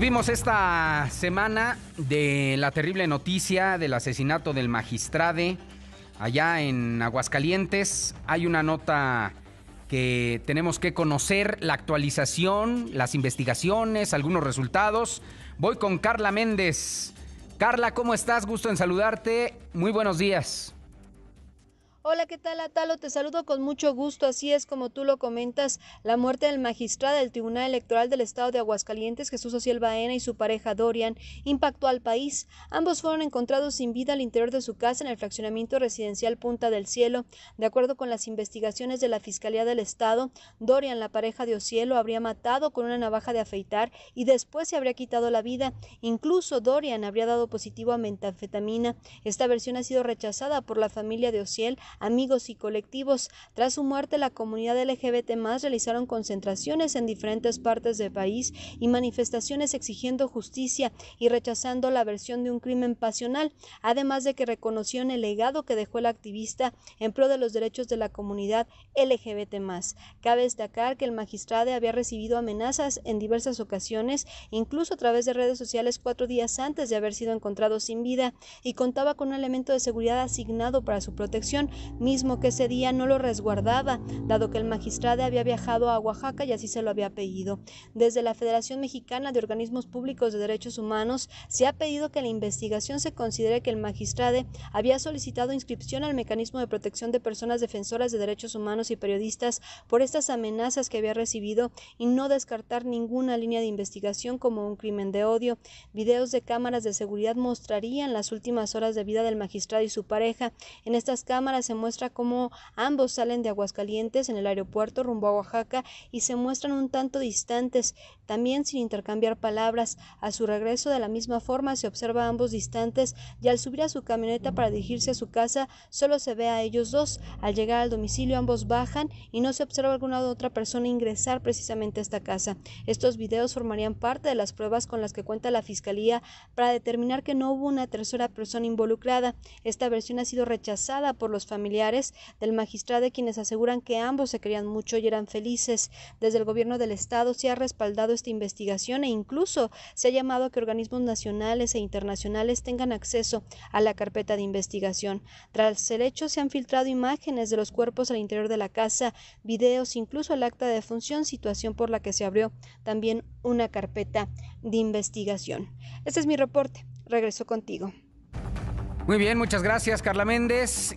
vimos esta semana de la terrible noticia del asesinato del magistrade allá en Aguascalientes. Hay una nota que tenemos que conocer, la actualización, las investigaciones, algunos resultados. Voy con Carla Méndez. Carla, ¿cómo estás? Gusto en saludarte. Muy buenos días. Hola, ¿qué tal, Atalo? Te saludo con mucho gusto. Así es como tú lo comentas, la muerte del magistrado del Tribunal Electoral del Estado de Aguascalientes, Jesús Ociel Baena, y su pareja Dorian, impactó al país. Ambos fueron encontrados sin vida al interior de su casa en el fraccionamiento residencial Punta del Cielo. De acuerdo con las investigaciones de la Fiscalía del Estado, Dorian, la pareja de lo habría matado con una navaja de afeitar y después se habría quitado la vida. Incluso Dorian habría dado positivo a metanfetamina. Esta versión ha sido rechazada por la familia de Ociel amigos y colectivos. Tras su muerte, la comunidad LGBT más realizaron concentraciones en diferentes partes del país y manifestaciones exigiendo justicia y rechazando la versión de un crimen pasional, además de que reconocieron el legado que dejó el activista en pro de los derechos de la comunidad LGBT más. Cabe destacar que el magistrado había recibido amenazas en diversas ocasiones, incluso a través de redes sociales cuatro días antes de haber sido encontrado sin vida, y contaba con un elemento de seguridad asignado para su protección, mismo que ese día no lo resguardaba, dado que el magistrado había viajado a Oaxaca y así se lo había pedido. Desde la Federación Mexicana de Organismos Públicos de Derechos Humanos se ha pedido que la investigación se considere que el magistrado había solicitado inscripción al mecanismo de protección de personas defensoras de derechos humanos y periodistas por estas amenazas que había recibido y no descartar ninguna línea de investigación como un crimen de odio. Videos de cámaras de seguridad mostrarían las últimas horas de vida del magistrado y su pareja. En estas cámaras se muestra cómo ambos salen de Aguascalientes en el aeropuerto rumbo a Oaxaca y se muestran un tanto distantes, también sin intercambiar palabras. A su regreso de la misma forma se observa a ambos distantes y al subir a su camioneta para dirigirse a su casa solo se ve a ellos dos. Al llegar al domicilio ambos bajan y no se observa alguna otra persona ingresar precisamente a esta casa. Estos videos formarían parte de las pruebas con las que cuenta la Fiscalía para determinar que no hubo una tercera persona involucrada. Esta versión ha sido rechazada por los familiares familiares del magistrado quienes aseguran que ambos se querían mucho y eran felices. Desde el gobierno del estado se ha respaldado esta investigación e incluso se ha llamado a que organismos nacionales e internacionales tengan acceso a la carpeta de investigación. Tras el hecho se han filtrado imágenes de los cuerpos al interior de la casa, videos, incluso el acta de función, situación por la que se abrió también una carpeta de investigación. Este es mi reporte. Regreso contigo. Muy bien, muchas gracias Carla Méndez.